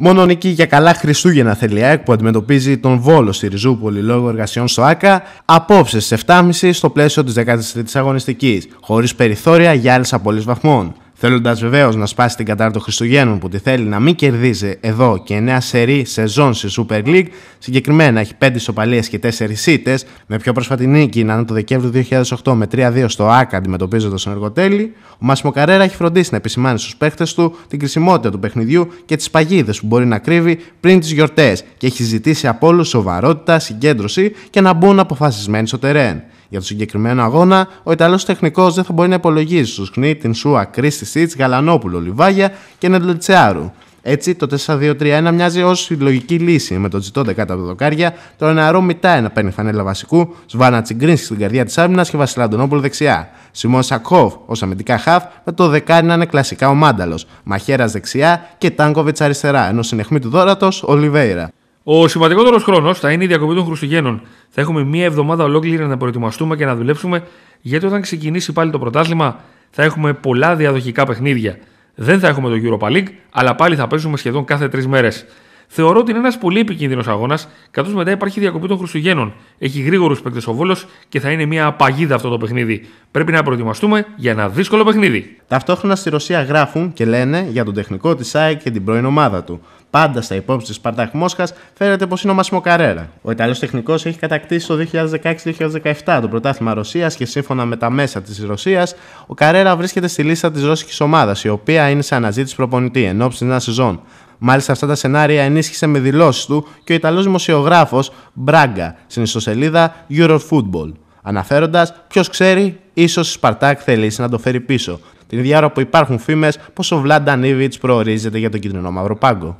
Μόνο νίκη για καλά Χριστούγεννα θέλει η που αντιμετωπίζει τον Βόλο στη Ριζούπολη λόγω εργασιών στο ΑΚΑ απόψε στις 7.30 στο πλαίσιο της 13η αγωνιστικής, χωρίς περιθώρια για άλλες απολύσει βαθμών. Θέλοντας βεβαίως να σπάσει την κατάρτο Χριστουγέννων που τη θέλει να μην κερδίζει εδώ και 9 σερή σεζόν στη Super League, συγκεκριμένα έχει 5 σοπαλίες και 4 σίτε, με πιο πρόσφατη νίκη να είναι το Δεκέμβριο 2008 με 3-2 στο ΑΚΑ αντιμετωπίζοντας τον Εργοτέλη, ο Μάσιμο Καρέρα έχει φροντίσει να επισημάνει στους παίχτες του την κρισιμότητα του παιχνιδιού και τις παγίδες που μπορεί να κρύβει πριν τις γιορτές και έχει ζητήσει από όλους σοβαρότητα, συγκέντρωση και να μπουν αποφασισμένοι στο τερέν. Για τον συγκεκριμένο αγώνα, ο Ιταλός τεχνικός δεν θα μπορεί να υπολογίσει στους Κνή, την Σούα, Κρίστη Σίτς, Γαλανόπουλο, Λιβάγια και Νεντλετσιάρου. Έτσι, το 4-2-3-1 μοιάζει ως συλλογική λύση με τον Τζιτόντε κάτω από το δοκάρια, τον Νεαρό να παίρνει φανέλα βασικού, Σβάνα Τσιγκρίνσκι στην καρδιά της άμυνας και Βασιλαντονόπουλο δεξιά. Σιμών Σακόβ ως αμυντικά χαφ, με το δεκάρι να είναι κλασικά ο Μάνταλος, Μαχέρα δεξιά και Τάνκοβιτ αριστερά, ενώ συνεχμή του δόρατος Ολιβέιρα. Ο σημαντικότερος χρόνος θα είναι η διακοπή των Χριστουγέννων. Θα έχουμε μία εβδομάδα ολόκληρη να προετοιμαστούμε και να δουλέψουμε, γιατί όταν ξεκινήσει πάλι το πρωτάθλημα θα έχουμε πολλά διαδοχικά παιχνίδια. Δεν θα έχουμε το Europa League, αλλά πάλι θα παίζουμε σχεδόν κάθε τρεις μέρες. Θεωρώ ότι είναι ένας πολύ επικίνδυνος αγώνας, καθώς μετά υπάρχει διακοπή των Χριστουγέννων. Έχει γρήγορους παίκτες ο Βόλος και θα είναι μια παγίδα αυτό το παιχνίδι. Πρέπει να προετοιμαστούμε για ένα δύσκολο παιχνίδι. Ταυτόχρονα στη Ρωσία γράφουν και λένε για τον τεχνικό της ΣΑΕΚ και την πρώην ομάδα του. Πάντα στα υπόψη της Σπαρτάκ Μόσχας φαίνεται πως είναι ο Μάσιμο Καρέρα. Ο Ιταλός τεχνικός έχει κατακτήσει το 2016-2017 το πρωτάθλημα Ρωσίας και σύμφωνα με τα μέσα της Ρωσίας, ο Καρέρα βρίσκεται στη λίστα της ρώσικης ομάδας, η οποία είναι σε αναζήτηση προπονητή εν ώψη μια σεζόν. Μάλιστα, αυτά τα σενάρια ενίσχυσε με δηλώσεις του και ο Ιταλός δημοσιογράφος Μπράγκα στην ιστοσελίδα Eurofootball. Αναφέροντας, ποιος ξέρει, ίσως Σπαρτάκ θελήσει να το φέρει πίσω. Την ίδια ώρα που υπάρχουν φήμες πω ο Βλάντα Νίβιτ προορίζεται για τον κίτρινο μαύρο πάγκο.